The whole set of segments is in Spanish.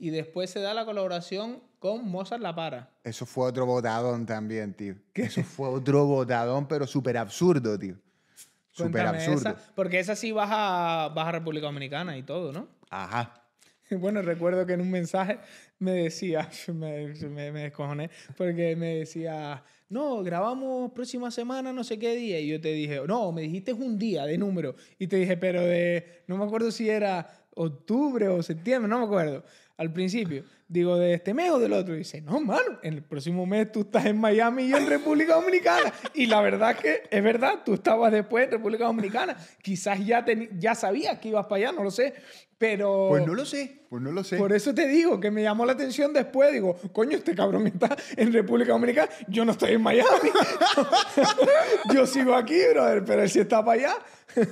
y después se da la colaboración con Mozart La Para. Eso fue otro botadón también, tío. Eso fue otro botadón, pero súper absurdo, tío. Súper absurdo. porque esa sí baja a, República Dominicana y todo, ¿no? Ajá. Bueno, recuerdo que en un mensaje me decía, me, me, me, descojoné, porque me decía, no, grabamos próxima semana, no sé qué día. Y yo te dije, no, me dijiste un día de número. Y te dije, pero de, no me acuerdo si era octubre o septiembre, no me acuerdo al principio digo, de este mes o del otro. Y dice, no, mano, en el próximo mes tú estás en Miami y yo en República Dominicana. Y la verdad que es verdad, tú estabas después en República Dominicana. Quizás ya, ya sabías que ibas para allá, no lo sé. Pero. Pues no lo sé, pues no lo sé. Por eso te digo que me llamó la atención después. Digo, coño, este cabrón está en República Dominicana. Yo no estoy en Miami. yo sigo aquí, brother, pero él sí está para allá.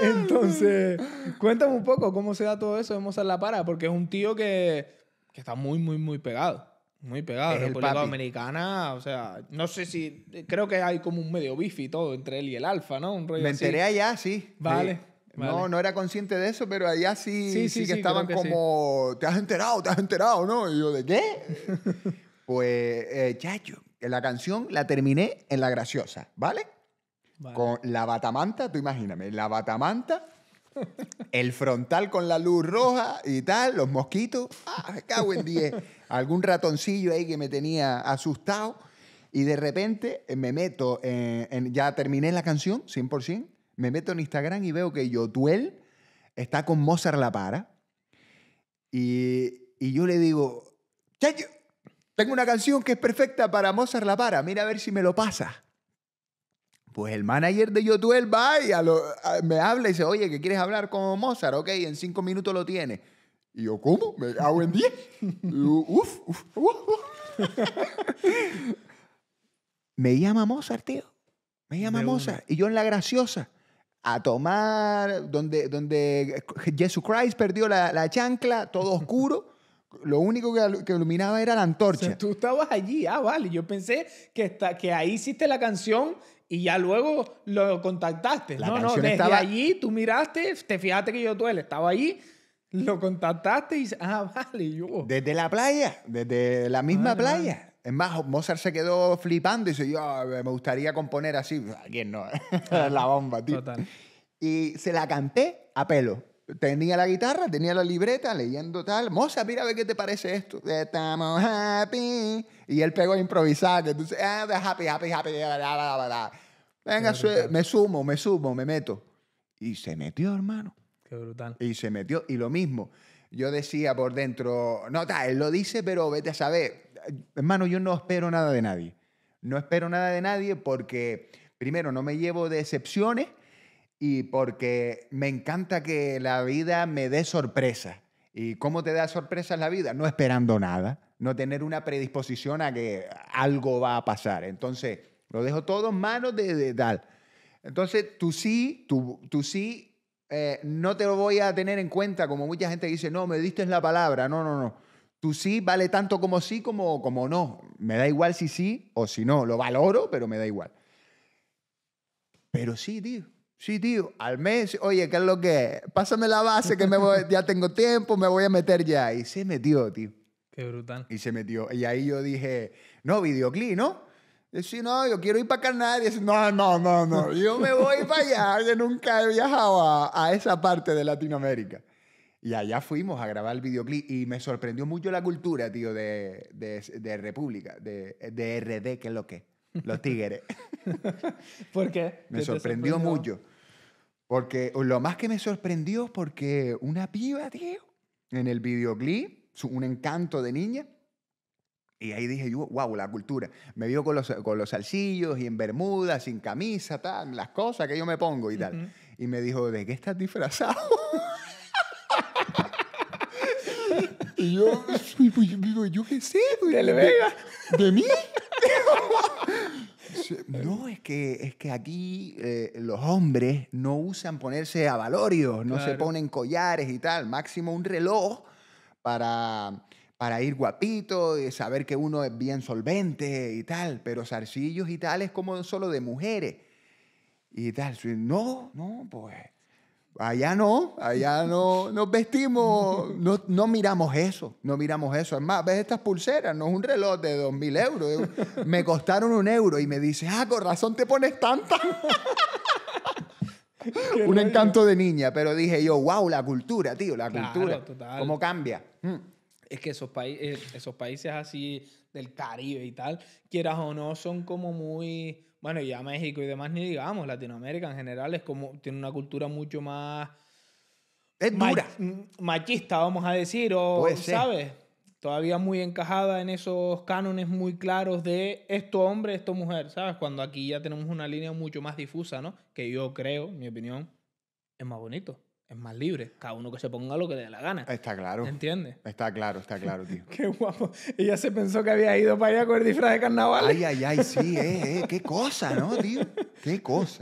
Entonces, cuéntame un poco cómo se da todo eso de Mozart La Para, porque es un tío que que está muy, muy, muy pegado. Muy pegado. Es República Dominicana, o sea, no sé si. Creo que hay como un medio bifi todo entre él y el Alfa, ¿no? Un rollo Me enteré allá, sí. Vale. No, no era consciente de eso, pero allá sí, sí, que estaban como, te has enterado, te has enterado, ¿no? Y yo, ¿de qué? pues, ya eh, chacho, la canción la terminé en La Graciosa, vale. Con la batamanta, tú imagíname, la batamanta el frontal con la luz roja y tal, los mosquitos, ¡ah, me cago en 10! Algún ratoncillo ahí que me tenía asustado. Y de repente me meto, en, ya terminé la canción, 100%, me meto en Instagram y veo que Yotuel está con Mozart La Para. Y, yo le digo, tengo una canción que es perfecta para Mozart La Para, mira a ver si me lo pasa. Pues el manager de Yotuel va y me habla y dice, oye, que quieres hablar con Mozart, ok, en cinco minutos lo tiene. Y yo, ¿cómo? ¿Me hago en diez? uf, me llama Mozart, tío. Me llama Mozart. Y yo en la graciosa. A tomar, donde, donde Jesucristo perdió la, la chancla, todo oscuro. Lo único que, que iluminaba era la antorcha. tú estabas allí, ah, vale. Yo pensé que, está, que ahí hiciste la canción y ya luego lo contactaste. La no, no, estaba... allí tú miraste, te fijaste que yo tuve, él estaba allí, lo contactaste y ah, vale, Desde la playa, desde la misma playa. Es más, Mozart se quedó flipando y dice, yo me gustaría componer así. quién no? la bomba, tío. Total. Y se la canté a pelo tenía la guitarra, tenía la libreta, leyendo tal. Moza, mira a ver qué te parece esto. Estamos happy. Y él pegó a improvisar. Entonces, ah, happy, happy, happy. Venga, me sumo, me sumo, me meto. Y se metió, hermano. Qué brutal. Y se metió. Y lo mismo. Yo decía por dentro, no, él lo dice, pero vete a saber. Hermano, yo no espero nada de nadie. No espero nada de nadie porque, primero, no me llevo decepciones y porque me encanta que la vida me dé sorpresa ¿Y cómo te da sorpresas la vida? No esperando nada, no tener una predisposición a que algo va a pasar. Entonces, lo dejo todo en manos de, tal. Entonces, tú sí, tú, tú sí, eh, no te lo voy a tener en cuenta, como mucha gente dice, no, me diste la palabra, no, no, no. Tú sí vale tanto como sí como, como no. Me da igual si sí o si no. Lo valoro, pero me da igual. Pero sí, tío. Sí, tío, al mes, oye, ¿qué es lo que es? Pásame la base que me voy, ya tengo tiempo, me voy a meter ya. Y se metió, tío. Qué brutal. Y se metió. Y ahí yo dije, no, videoclip, ¿no? Sí, no, yo quiero ir para Dice, No, no, no, no. Yo me voy para allá. Yo nunca he viajado a, esa parte de Latinoamérica. Y allá fuimos a grabar el videoclip y me sorprendió mucho la cultura, tío, de, de, República, de, de, RD, que es lo que los tigres. ¿Por qué? me sorprendió mucho porque lo más que me sorprendió es porque una piba, tío, en el videoclip, un encanto de niña, y ahí dije yo, wow, la cultura. Me vio con los, con los salsillos y en bermuda, sin camisa, tal, las cosas que yo me pongo y tal. Y me dijo, ¿de qué estás disfrazado? y yo, yo, qué sé, de, de mí. Eh. No, es que, es que aquí eh, los hombres no usan ponerse avalorios, no se ponen collares y tal, máximo un reloj para, para ir guapito, y eh, saber que uno es bien solvente y tal, pero zarcillos y tal es como solo de mujeres y tal. No, no, pues Allá no, allá no nos vestimos, no, miramos eso, no miramos eso. Es más, ves estas pulseras, no es un reloj de dos mil euros, me costaron un euro y me dice, ah, con razón te pones tanta. un encanto de niña, pero dije yo, wow, la cultura, tío, la cultura, cómo cambia. Mm es que esos, países eh, esos países así del Caribe y tal, quieras o no, son como muy, bueno, ya México y demás, ni digamos, Latinoamérica en general es como, tiene una cultura mucho más... Es dura. Machista, vamos a decir, o, ¿sabes? Todavía muy encajada en esos cánones muy claros de esto hombre, esto mujer, ¿sabes? Cuando aquí ya tenemos una línea mucho más difusa, ¿no? Que yo creo, en mi opinión, es más bonito es más libre. Cada uno que se ponga lo que le dé la gana. Está claro. ¿Entiendes? Está claro, está claro, tío. qué guapo. Ella se pensó que había ido para allá con el disfraz de carnaval. Ay, ay, ay, sí, eh, eh. Qué cosa, ¿no, tío? Qué cosa.